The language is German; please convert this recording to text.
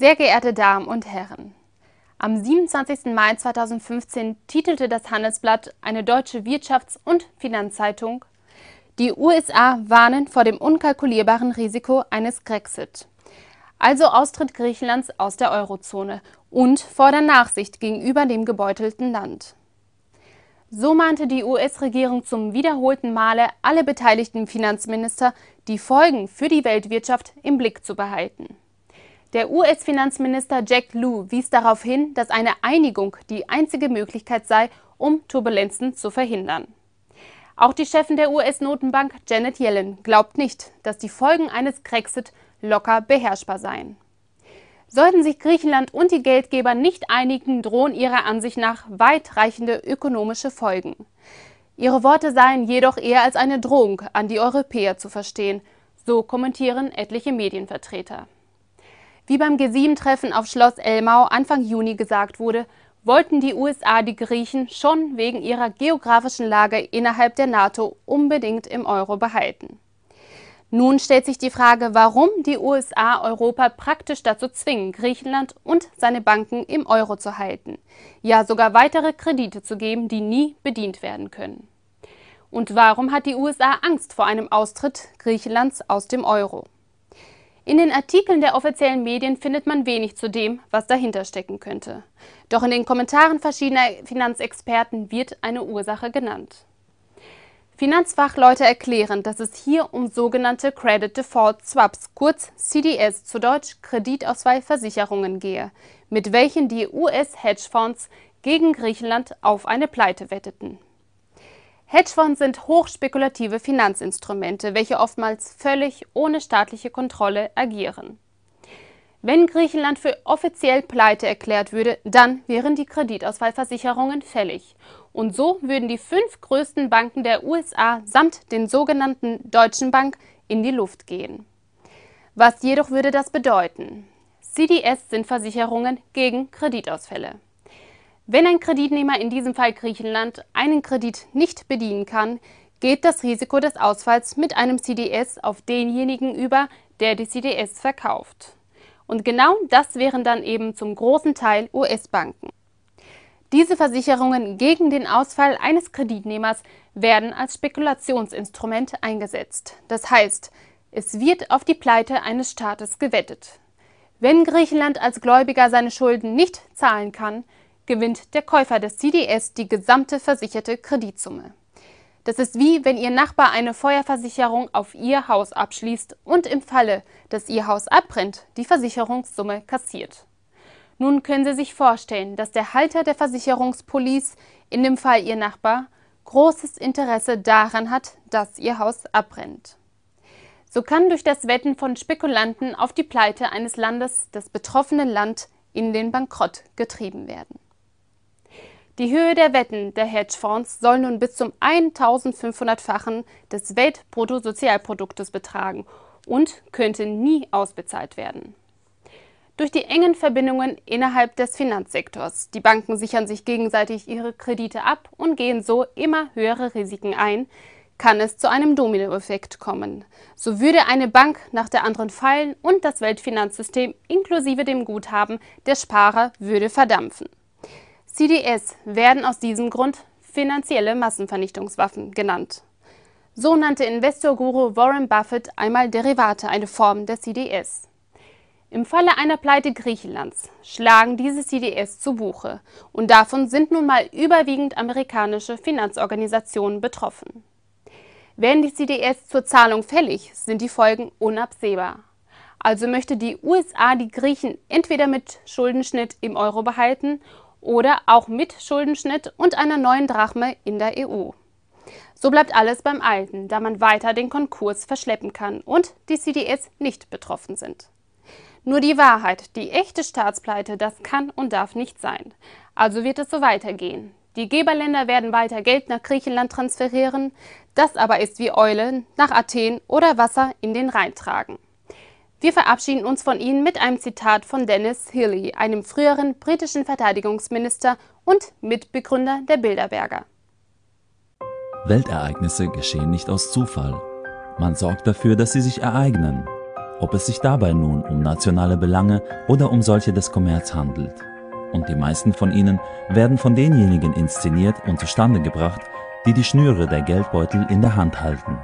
Sehr geehrte Damen und Herren, am 27. Mai 2015 titelte das Handelsblatt eine deutsche Wirtschafts- und Finanzzeitung Die USA warnen vor dem unkalkulierbaren Risiko eines Grexit, also Austritt Griechenlands aus der Eurozone und fordern Nachsicht gegenüber dem gebeutelten Land. So mahnte die US-Regierung zum wiederholten Male alle beteiligten Finanzminister, die Folgen für die Weltwirtschaft im Blick zu behalten. Der US-Finanzminister Jack Lew wies darauf hin, dass eine Einigung die einzige Möglichkeit sei, um Turbulenzen zu verhindern. Auch die Chefin der US-Notenbank Janet Yellen glaubt nicht, dass die Folgen eines Grexit locker beherrschbar seien. Sollten sich Griechenland und die Geldgeber nicht einigen, drohen ihrer Ansicht nach weitreichende ökonomische Folgen. Ihre Worte seien jedoch eher als eine Drohung an die Europäer zu verstehen, so kommentieren etliche Medienvertreter. Wie beim G7-Treffen auf Schloss Elmau Anfang Juni gesagt wurde, wollten die USA die Griechen schon wegen ihrer geografischen Lage innerhalb der NATO unbedingt im Euro behalten. Nun stellt sich die Frage, warum die USA Europa praktisch dazu zwingen, Griechenland und seine Banken im Euro zu halten, ja sogar weitere Kredite zu geben, die nie bedient werden können. Und warum hat die USA Angst vor einem Austritt Griechenlands aus dem Euro? In den Artikeln der offiziellen Medien findet man wenig zu dem, was dahinter stecken könnte. Doch in den Kommentaren verschiedener Finanzexperten wird eine Ursache genannt. Finanzfachleute erklären, dass es hier um sogenannte Credit Default Swaps, kurz CDS, zu Deutsch Kreditausfallversicherungen gehe, mit welchen die US-Hedgefonds gegen Griechenland auf eine Pleite wetteten. Hedgefonds sind hochspekulative Finanzinstrumente, welche oftmals völlig ohne staatliche Kontrolle agieren. Wenn Griechenland für offiziell pleite erklärt würde, dann wären die Kreditausfallversicherungen fällig. Und so würden die fünf größten Banken der USA samt den sogenannten Deutschen Bank in die Luft gehen. Was jedoch würde das bedeuten? CDS sind Versicherungen gegen Kreditausfälle. Wenn ein Kreditnehmer, in diesem Fall Griechenland, einen Kredit nicht bedienen kann, geht das Risiko des Ausfalls mit einem CDS auf denjenigen über, der die CDS verkauft. Und genau das wären dann eben zum großen Teil US-Banken. Diese Versicherungen gegen den Ausfall eines Kreditnehmers werden als Spekulationsinstrument eingesetzt. Das heißt, es wird auf die Pleite eines Staates gewettet. Wenn Griechenland als Gläubiger seine Schulden nicht zahlen kann, gewinnt der Käufer des CDS die gesamte versicherte Kreditsumme. Das ist wie, wenn Ihr Nachbar eine Feuerversicherung auf Ihr Haus abschließt und im Falle, dass Ihr Haus abbrennt, die Versicherungssumme kassiert. Nun können Sie sich vorstellen, dass der Halter der Versicherungspolice, in dem Fall Ihr Nachbar, großes Interesse daran hat, dass Ihr Haus abbrennt. So kann durch das Wetten von Spekulanten auf die Pleite eines Landes das betroffene Land in den Bankrott getrieben werden. Die Höhe der Wetten der Hedgefonds soll nun bis zum 1500-fachen des Weltbruttosozialproduktes betragen und könnte nie ausbezahlt werden. Durch die engen Verbindungen innerhalb des Finanzsektors. Die Banken sichern sich gegenseitig ihre Kredite ab und gehen so immer höhere Risiken ein, kann es zu einem Dominoeffekt kommen. So würde eine Bank nach der anderen fallen und das Weltfinanzsystem inklusive dem Guthaben der Sparer würde verdampfen. CDS werden aus diesem Grund finanzielle Massenvernichtungswaffen genannt. So nannte Investorguru Warren Buffett einmal Derivate eine Form der CDS. Im Falle einer Pleite Griechenlands schlagen diese CDS zu Buche und davon sind nun mal überwiegend amerikanische Finanzorganisationen betroffen. Werden die CDS zur Zahlung fällig, sind die Folgen unabsehbar. Also möchte die USA die Griechen entweder mit Schuldenschnitt im Euro behalten oder auch mit Schuldenschnitt und einer neuen Drachme in der EU. So bleibt alles beim Alten, da man weiter den Konkurs verschleppen kann und die CDS nicht betroffen sind. Nur die Wahrheit, die echte Staatspleite, das kann und darf nicht sein. Also wird es so weitergehen. Die Geberländer werden weiter Geld nach Griechenland transferieren, das aber ist wie Eulen nach Athen oder Wasser in den Rhein tragen. Wir verabschieden uns von Ihnen mit einem Zitat von Dennis Healy, einem früheren britischen Verteidigungsminister und Mitbegründer der Bilderberger. Weltereignisse geschehen nicht aus Zufall. Man sorgt dafür, dass sie sich ereignen. Ob es sich dabei nun um nationale Belange oder um solche des Kommerz handelt. Und die meisten von ihnen werden von denjenigen inszeniert und zustande gebracht, die die Schnüre der Geldbeutel in der Hand halten.